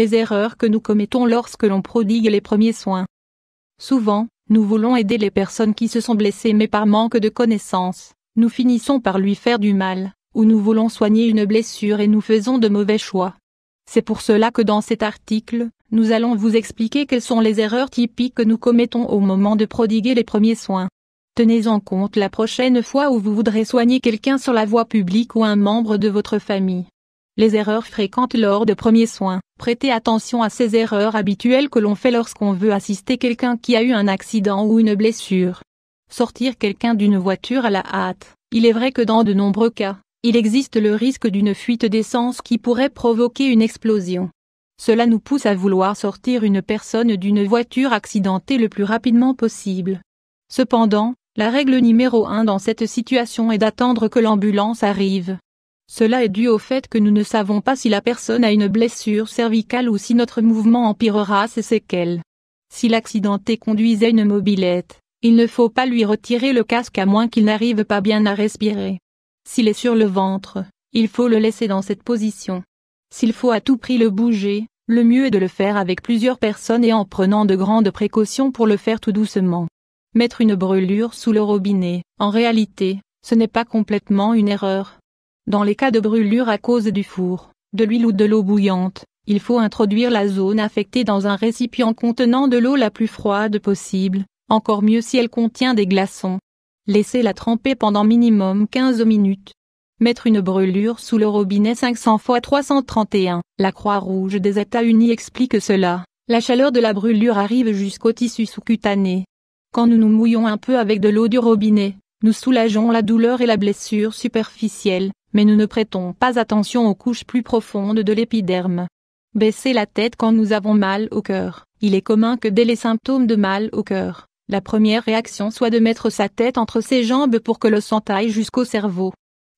les erreurs que nous commettons lorsque l'on prodigue les premiers soins. Souvent, nous voulons aider les personnes qui se sont blessées mais par manque de connaissances, nous finissons par lui faire du mal, ou nous voulons soigner une blessure et nous faisons de mauvais choix. C'est pour cela que dans cet article, nous allons vous expliquer quelles sont les erreurs typiques que nous commettons au moment de prodiguer les premiers soins. Tenez en compte la prochaine fois où vous voudrez soigner quelqu'un sur la voie publique ou un membre de votre famille. Les erreurs fréquentes lors de premiers soins. Prêtez attention à ces erreurs habituelles que l'on fait lorsqu'on veut assister quelqu'un qui a eu un accident ou une blessure. Sortir quelqu'un d'une voiture à la hâte. Il est vrai que dans de nombreux cas, il existe le risque d'une fuite d'essence qui pourrait provoquer une explosion. Cela nous pousse à vouloir sortir une personne d'une voiture accidentée le plus rapidement possible. Cependant, la règle numéro 1 dans cette situation est d'attendre que l'ambulance arrive. Cela est dû au fait que nous ne savons pas si la personne a une blessure cervicale ou si notre mouvement empirera ses séquelles. Si l'accidenté conduisait une mobilette, il ne faut pas lui retirer le casque à moins qu'il n'arrive pas bien à respirer. S'il est sur le ventre, il faut le laisser dans cette position. S'il faut à tout prix le bouger, le mieux est de le faire avec plusieurs personnes et en prenant de grandes précautions pour le faire tout doucement. Mettre une brûlure sous le robinet, en réalité, ce n'est pas complètement une erreur dans les cas de brûlure à cause du four, de l'huile ou de l'eau bouillante, il faut introduire la zone affectée dans un récipient contenant de l'eau la plus froide possible, encore mieux si elle contient des glaçons. Laissez-la tremper pendant minimum 15 minutes. Mettre une brûlure sous le robinet 500 x 331. La Croix-Rouge des États-Unis explique cela. La chaleur de la brûlure arrive jusqu'au tissu sous-cutané. Quand nous nous mouillons un peu avec de l'eau du robinet, nous soulageons la douleur et la blessure superficielle mais nous ne prêtons pas attention aux couches plus profondes de l'épiderme. Baisser la tête quand nous avons mal au cœur. Il est commun que dès les symptômes de mal au cœur, la première réaction soit de mettre sa tête entre ses jambes pour que le sang taille jusqu'au cerveau.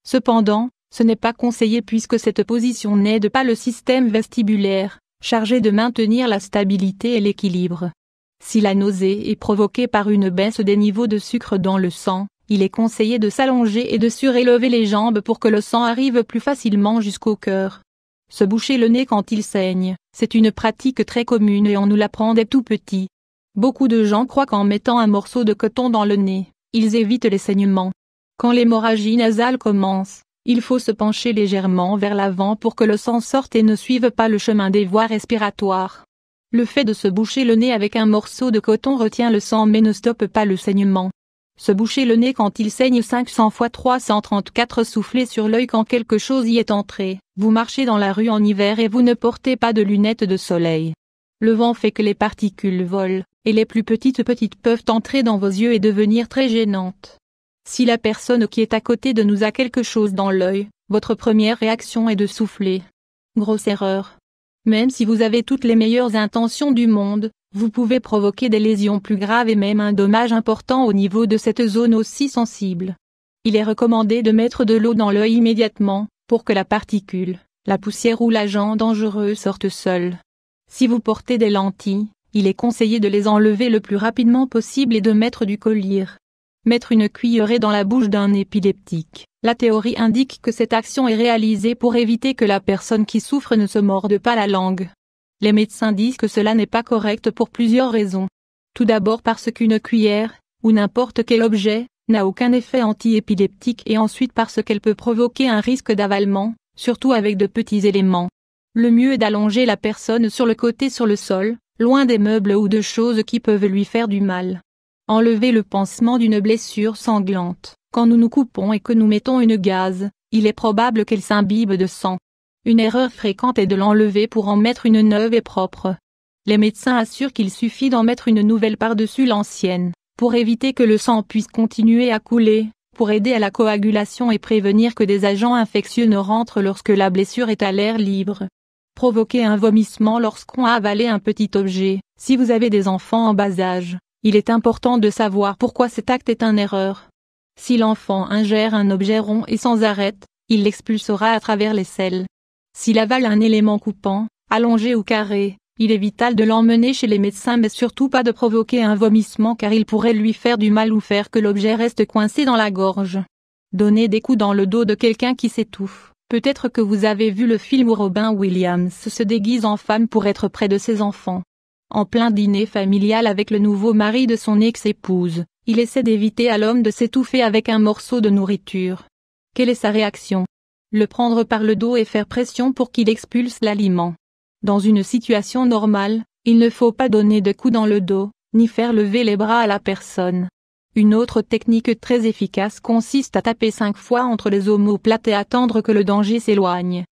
Cependant, ce n'est pas conseillé puisque cette position n'aide pas le système vestibulaire, chargé de maintenir la stabilité et l'équilibre. Si la nausée est provoquée par une baisse des niveaux de sucre dans le sang, il est conseillé de s'allonger et de surélever les jambes pour que le sang arrive plus facilement jusqu'au cœur. Se boucher le nez quand il saigne, c'est une pratique très commune et on nous l'apprend dès tout petit. Beaucoup de gens croient qu'en mettant un morceau de coton dans le nez, ils évitent les saignements. Quand l'hémorragie nasale commence, il faut se pencher légèrement vers l'avant pour que le sang sorte et ne suive pas le chemin des voies respiratoires. Le fait de se boucher le nez avec un morceau de coton retient le sang mais ne stoppe pas le saignement se boucher le nez quand il saigne 500 fois 334 souffler sur l'œil quand quelque chose y est entré. Vous marchez dans la rue en hiver et vous ne portez pas de lunettes de soleil. Le vent fait que les particules volent, et les plus petites petites peuvent entrer dans vos yeux et devenir très gênantes. Si la personne qui est à côté de nous a quelque chose dans l'œil, votre première réaction est de souffler. Grosse erreur. Même si vous avez toutes les meilleures intentions du monde, vous pouvez provoquer des lésions plus graves et même un dommage important au niveau de cette zone aussi sensible. Il est recommandé de mettre de l'eau dans l'œil immédiatement, pour que la particule, la poussière ou l'agent dangereux sorte seule. Si vous portez des lentilles, il est conseillé de les enlever le plus rapidement possible et de mettre du collier. Mettre une cuillerée dans la bouche d'un épileptique. La théorie indique que cette action est réalisée pour éviter que la personne qui souffre ne se morde pas la langue. Les médecins disent que cela n'est pas correct pour plusieurs raisons. Tout d'abord parce qu'une cuillère, ou n'importe quel objet, n'a aucun effet antiépileptique et ensuite parce qu'elle peut provoquer un risque d'avalement, surtout avec de petits éléments. Le mieux est d'allonger la personne sur le côté sur le sol, loin des meubles ou de choses qui peuvent lui faire du mal. Enlever le pansement d'une blessure sanglante. Quand nous nous coupons et que nous mettons une gaze, il est probable qu'elle s'imbibe de sang. Une erreur fréquente est de l'enlever pour en mettre une neuve et propre. Les médecins assurent qu'il suffit d'en mettre une nouvelle par-dessus l'ancienne, pour éviter que le sang puisse continuer à couler, pour aider à la coagulation et prévenir que des agents infectieux ne rentrent lorsque la blessure est à l'air libre. Provoquer un vomissement lorsqu'on a avalé un petit objet. Si vous avez des enfants en bas âge, il est important de savoir pourquoi cet acte est une erreur. Si l'enfant ingère un objet rond et sans arrête, il l'expulsera à travers les selles. S'il avale un élément coupant, allongé ou carré, il est vital de l'emmener chez les médecins mais surtout pas de provoquer un vomissement car il pourrait lui faire du mal ou faire que l'objet reste coincé dans la gorge. Donner des coups dans le dos de quelqu'un qui s'étouffe. Peut-être que vous avez vu le film où Robin Williams se déguise en femme pour être près de ses enfants. En plein dîner familial avec le nouveau mari de son ex-épouse, il essaie d'éviter à l'homme de s'étouffer avec un morceau de nourriture. Quelle est sa réaction le prendre par le dos et faire pression pour qu'il expulse l'aliment. Dans une situation normale, il ne faut pas donner de coups dans le dos, ni faire lever les bras à la personne. Une autre technique très efficace consiste à taper cinq fois entre les omoplates et attendre que le danger s'éloigne.